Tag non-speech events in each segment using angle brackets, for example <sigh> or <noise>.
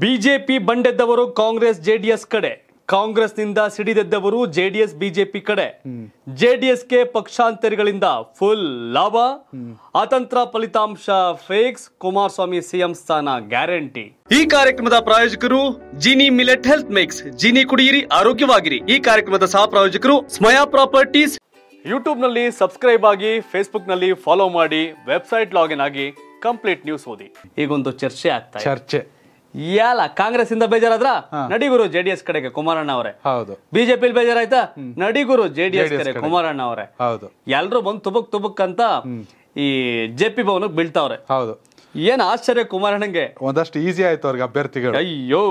BJP ಬಂಡೆದ್ದವರು Congress JDS ಕಡೆ ಕಾಂಗ್ರೆಸ್ ನಿಂದ ಸಿಡಿದೆದ್ದವರು ಜೆಡಿಎಸ್ ಬಿಜೆಪಿ ಕಡೆ ಕೆ ಪಕ್ಷಾಂತರಿಗಳಿಂದ ಫುಲ್ ಲಾಭ ಅತಂತ್ರ ಫಲಿತಾಂಶ ಫೇಕ್ಸ್ ಕುಮಾರಸ್ವಾಮಿ ಸಿಎಂ ಸ್ಥಾನ ಗ್ಯಾರಂಟಿ ಈ ಕಾರ್ಯಕ್ರಮದ ಪ್ರಾಯೋಜಕರು Jini millet health mix Jini ಕುಡಿಯಿರಿ ಆರೋಗ್ಯವಾಗಿರಿ ಈ ಕಾರ್ಯಕ್ರಮದ ಸಹ ಪ್ರಾಯೋಜಕರು ಸ್ಮಯಾ ಪ್ರಾಪರ್ಟೀಸ್ ಯೂಟ್ಯೂಬ್ ನಲ್ಲಿ ಸಬ್ಸ್ಕ್ರೈಬ್ ಆಗಿ ಫೇಸ್ಬುಕ್ ನಲ್ಲಿ ಫಾಲೋ ಮಾಡಿ ವೆಬ್ಸೈಟ್ ಲಾಗಿನ್ ಆಗಿ ಕಂಪ್ಲೀಟ್ ನ್ಯೂಸ್ ಓದಿ ಈಗೊಂದು ಚರ್ಚೆ ಆಗ್ತಾ ಚರ್ಚೆ ಯಾಲ ಕಾಂಗ್ರೆಸ್ ಇಂದ ಬೇಜಾರಾದ್ರ ನಡಿಗುರು ಜೆಡಿಎಸ್ ಕಡೆಗೆ ಕುಮಾರಣ್ಣ ಅವರೇ ಹೌದು ಬಿಜೆಪಿ ಬೇಜಾರಾಯ್ತಾ ನಡಿಗುರು ಜೆಡಿಎಸ್ ಕಡೆ ಕುಮಾರಣ್ಣ ಅವರೇ ಹೌದು ಎಲ್ರು ಬಂದ್ ತುಬುಕ್ ತುಬುಕ್ ಅಂತ ಈ ಜೆ ಪಿ ಭವನಕ್ಕೆ ಬೀಳ್ತಾವ್ರೆ ಹೌದು ಏನ್ ಆಶ್ಚರ್ಯ ಕುಮಾರಣ್ಣಂಗೆ ಒಂದಷ್ಟು ಈಸಿ ಆಯ್ತು ಅವ್ರಿಗೆ ಅಭ್ಯರ್ಥಿಗಳು ಅಯ್ಯೋ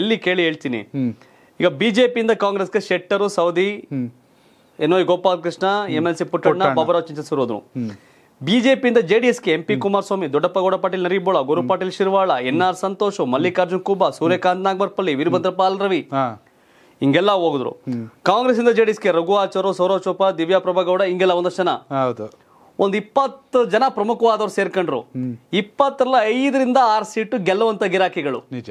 ಎಲ್ಲಿ ಕೇಳಿ ಹೇಳ್ತೀನಿ ಈಗ ಬಿಜೆಪಿಯಿಂದ ಕಾಂಗ್ರೆಸ್ಗೆ ಶೆಟ್ಟರು ಸೌದಿ ಏನೋ Gopal Krishna M L C Puttanna Baburao Chinchansur ಹೋದ್ರು ಬಿಜೆಪಿಯಿಂದ ಜೆಡಿಎಸ್ಗೆ MP Kumaraswamy Doddappagouda Patil Naribol Gurupatil Patil Shirwal N R Santosh Mallikarjun Khuba Suryakant Nagamarpalli ವೀರಭದ್ರಪಾಲ್ ರವಿ ಹಿಂಗೆಲ್ಲ ಹೋಗಿದ್ರು ಕಾಂಗ್ರೆಸ್ ಇಂದ ಜೆಡಿಎಸ್ಗೆ ರಘು ಆಚಾರು ಸೌರವ್ ಚೋಪ ದಿವ್ಯಾ ಪ್ರಭಾಗೌಡ ಹಿಂಗೆಲ್ಲ ಒಂದಷ್ಟು ಜನ ಒಂದ್ ಇಪ್ಪತ್ತು ಜನ ಪ್ರಮುಖವಾದವ್ರು ಸೇರ್ಕೊಂಡ್ರು ಇಪ್ಪತ್ತರಲ್ಲ ಐದರಿಂದ ಆರು ಸೀಟು ಗೆಲ್ಲುವಂತ ಗಿರಾಕಿಗಳು ನಿಜ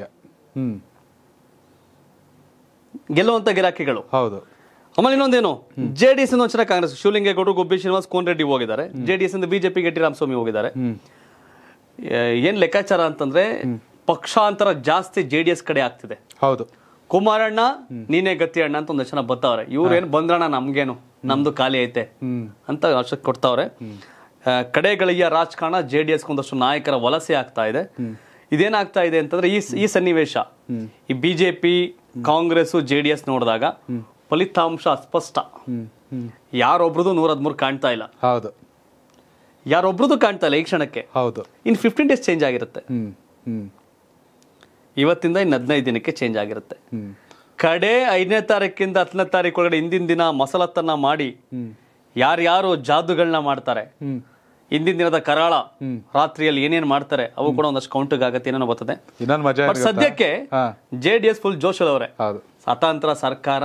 ಗೆಲ್ಲುವಂತ ಗಿರಾಕಿಗಳು ಹೌದು ಆಮೇಲೆ ಇನ್ನೊಂದೇನು ಜೆ ಡಿ ಎಸ್ ಕಾಂಗ್ರೆಸ್ ಶಿವಲಿಂಗೇಗೌಡರು ಗುಬ್ಬಿ ಶ್ರೀನಿವಾಸ್ ರೆಡ್ಡಿ ಹೋಗಿದ್ದಾರೆ ಜೆ ಡಿ ಎಸ್ ಇಂದ ಬಿಜೆಪಿ ಟಿ ರಾಮಸ್ವಾಮಿ ಹೋಗಿದ್ದಾರೆ ಏನ್ ಲೆಕ್ಕಾಚಾರ ಅಂತಂದ್ರೆ ಪಕ್ಷಾಂತರ ಜಾಸ್ತಿ ಜೆ ಡಿ ಎಸ್ ಕಡೆ ಆಗ್ತಿದೆ ಹೌದು ಕುಮಾರಣ್ಣ ನೀನೇ ಗತಿ ಅಣ್ಣ ಅಂತ ಒಂದಷ್ಟು ಜನ ಬರ್ತಾವ್ರೆ ಇವ್ರೇನು ಬಂದ್ರಣ್ಣ ನಮ್ಗೇನು ನಮ್ದು ಖಾಲಿ ಐತೆ ಅಂತ ಆಶೆ ಕೊಡ್ತಾವ್ರೆ ಕಡೆಗಳಿಯ ರಾಜಕಾರಣ ಜೆ ಡಿ ಎಸ್ ಒಂದಷ್ಟು ನಾಯಕರ ವಲಸೆ ಆಗ್ತಾ ಇದೆ ಇದೇನಾಗ್ತಾ ಇದೆ ಅಂತಂದ್ರೆ ಈ ಈ ಸನ್ನಿವೇಶ ಈ BJP Congress J D S ನೋಡಿದಾಗ ಫಲಿತಾಂಶ ಅಸ್ಪಷ್ಟ ಯಾರೊಬ್ರದ್ದು ನೂರ ಹದಿಮೂರು ಕಾಣ್ತಾ ಇಲ್ಲ ಹೌದು ಯಾರೊಬ್ರದ್ದು ಕಾಣ್ತಾ ಇಲ್ಲ ಈ ಕ್ಷಣಕ್ಕೆ ಹೌದು ಇನ್ ಫಿಫ್ಟೀನ್ ಡೇಸ್ ಚೇಂಜ್ ಆಗಿರುತ್ತೆ ಇವತ್ತಿಂದ ಇನ್ ಹದಿನೈದು ದಿನಕ್ಕೆ ಚೇಂಜ್ ಆಗಿರುತ್ತೆ ಕಡೆ ಐದನೇ ತಾರೀಕಿಂದ ಹತ್ತನೇ ತಾರೀಕು ಒಳಗಡೆ ಹಿಂದಿನ ದಿನ ಮಸಲತ್ತನ್ನ ಮಾಡಿ ಯಾರ್ಯಾರು ಜಾದುಗಳನ್ನ ಮಾಡ್ತಾರೆ ಹಿಂದಿನ ದಿನದ ಕರಾಳ ರಾತ್ರಿಯಲ್ಲಿ ಏನೇನ್ ಮಾಡ್ತಾರೆ ಅವು ಕೂಡ ಒಂದಷ್ಟು ಕೌಂಟಿಗೆ ಆಗತ್ತೆ ಏನೋ ಬರ್ತದೆ ಸದ್ಯಕ್ಕೆ ಜೆ ಡಿ ಎಸ್ ಫುಲ್ ಜೋಶಲ್ ಅವರೇ ಸ್ವತಂತ್ರ ಸರ್ಕಾರ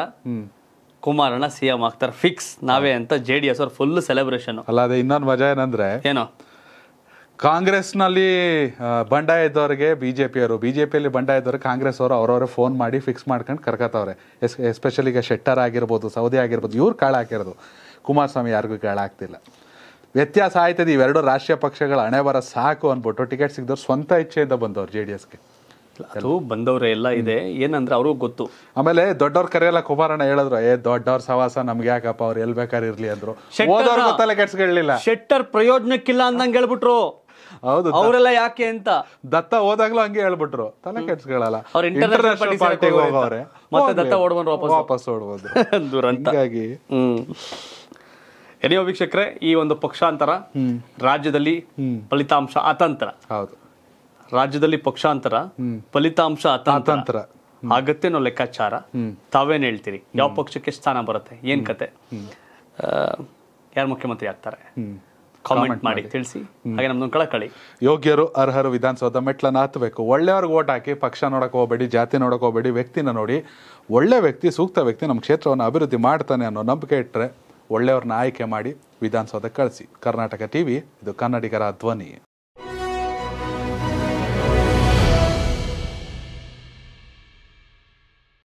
ಕುಮಾರಣ್ಣ ಸಿ ಎಂ ಆಗ್ತಾರೆ ಫಿಕ್ಸ್ ನಾವೇ ಅಂತ ಜೆ ಡಿ ಎಸ್ ಅವ್ರ ಫುಲ್ ಸೆಲೆಬ್ರೇಷನ್ ಅಲ್ಲ ಅದೇ ಇನ್ನೊಂದು ಮಜಾ ಏನಂದ್ರೆ ಏನೋ ಕಾಂಗ್ರೆಸ್ನಲ್ಲಿ ಬಂಡಾಯ ಇದ್ದವರಿಗೆ ಬಿ ಜೆ ಪಿಯವರು ಬಿ ಜೆ ಪಿಯಲ್ಲಿ ಬಂಡಾಯ ಕಾಂಗ್ರೆಸ್ ಅವರು ಅವರವರೇ ಫೋನ್ ಮಾಡಿ ಫಿಕ್ಸ್ ಮಾಡ್ಕೊಂಡು ಕರ್ಕತ್ತವ್ರೆ ಎಸ್ ಎಸ್ಪೆಷಲಿ ಈಗ ಶೆಟ್ಟರ್ ಆಗಿರ್ಬೋದು ಸೌದಿ ಆಗಿರ್ಬೋದು ಇವ್ರು ಕಾಳ ಹಾಕಿರೋದು ಕುಮಾರಸ್ವಾಮಿ ಯಾರಿಗೂ ಕಾಳಾಗ್ತಿಲ್ಲ ಹಾಕ್ತಿಲ್ಲ ವ್ಯತ್ಯಾಸ ಆಯ್ತದೆ ಇವೆರಡು ರಾಷ್ಟ್ರೀಯ ಪಕ್ಷಗಳ ಹಣೆ ಬರ ಸಾಕು ಅಂದ್ಬಿಟ್ಟು ಟಿಕೆಟ್ ಸಿಗ್ದವ್ರು ಸ್ವಂತ ಇಚ್ಛೆಯಿಂದ ಬಂದವರು ಜೆ ಡಿ ಎಸ್ಗೆ ಅದು ಬಂದವ್ರೆ ಎಲ್ಲ ಇದೆ ಏನಂದ್ರೆ ಅವ್ರಿಗೂ ಗೊತ್ತು ಆಮೇಲೆ ದೊಡ್ಡವ್ರ ಕರೆಯಲ್ಲ ಕುಮಾರಣ್ಣ ಹೇಳಿದ್ರು ಏ ದೊಡ್ಡವ್ರ ಸವಾಸ ನಮ್ಗೆ ಯಾಕಪ್ಪ ಅವ್ರು ಎಲ್ ಬೇಕಾದ್ರೆ ಇರ್ಲಿ ಅಂದ್ರು ಗೊತ್ತಲ್ಲ ಕೆಟ್ಸ್ಕೊಳ್ಳಿಲ್ಲ ಶೆಟ್ಟರ್ ಪ್ರಯೋಜನಕ್ಕಿಲ್ಲ ಅಂದಂಗೆ ಹೇಳ್ಬಿಟ್ರು ಹೌದು ಅವರೆಲ್ಲ ಯಾಕೆ ಅಂತ ದತ್ತ ಹೋದಾಗ್ಲೂ ಹಂಗೆ ಹೇಳ್ಬಿಟ್ರು ತಲೆ ಕೆಡ್ಸ್ಕೊಳ್ಳಲ್ಲ ಅವ್ರ ಇಂಟರ್ನ್ಯಾಷನಲ್ ಪಾರ್ಟಿಗೆ ಮತ್ತೆ ದತ್ತ ಓಡ್ಬಂದ್ರು ವಾಪಸ್ ವಾಪಸ್ ಓಡ್ಬೋದು <laughs> ದುರಂತ ಹಾಗಾಗಿ ಎನಿಯೋ ವೀಕ್ಷಕರೇ ಈ ಒಂದು ಪಕ್ಷಾಂತರ ರಾಜ್ಯದಲ್ಲಿ ಫಲಿತಾಂಶ ಅತಂತ್ರ ಹೌದು ರಾಜ್ಯದಲ್ಲಿ ಪಕ್ಷಾಂತರ ಫಲಿತಾಂಶ ಅತಂತ್ರ ಆಗತ್ತೆ ಲೆಕ್ಕಾಚಾರ ತಾವೇನ್ ಹೇಳ್ತೀರಿ ಯಾವ ಪಕ್ಷಕ್ಕೆ ಸ್ಥಾನ ಬರುತ್ತೆ ಏನ್ ಕತೆ ಯಾರು ಮುಖ್ಯಮಂತ್ರಿ ಆಗ್ತಾರೆ ಕಾಮೆಂಟ್ ಮಾಡಿ ತಿಳಿಸಿ ಹಾಗೆ ನಮ್ದು ಕಳಕಳಿ ಯೋಗ್ಯರು ಅರ್ಹರು ವಿಧಾನಸೌಧ ಮೆಟ್ಲನ್ನ ಹತ್ತಬೇಕು ಒಳ್ಳೆಯವ್ರಿಗೆ ಓಟ್ ಹಾಕಿ ಪಕ್ಷ ನೋಡಕ್ ಹೋಗಬೇಡಿ ಜಾತಿ ನೋಡಕ್ ಹೋಗಬೇಡಿ ವ್ಯಕ್ತಿನ ನೋಡಿ ಒಳ್ಳೆ ವ್ಯಕ್ತಿ ಸೂಕ್ತ ವ್ಯಕ್ತಿ ನಮ್ಮ ಕ್ಷೇತ್ರವನ್ನು ಅಭಿವೃದ್ಧಿ ಮಾಡ್ತಾನೆ ಅನ್ನೋ ನಂಬಿಕೆ ಇಟ್ಟರೆ ಒಳ್ಳೆಯವ್ರನ್ನ ಆಯ್ಕೆ ಮಾಡಿ ವಿಧಾನಸೌಧ ಕಳಿಸಿ ಕರ್ನಾಟಕ ಟಿವಿ ಇದು ಕನ್ನಡಿಗರ ಧ್ವನಿ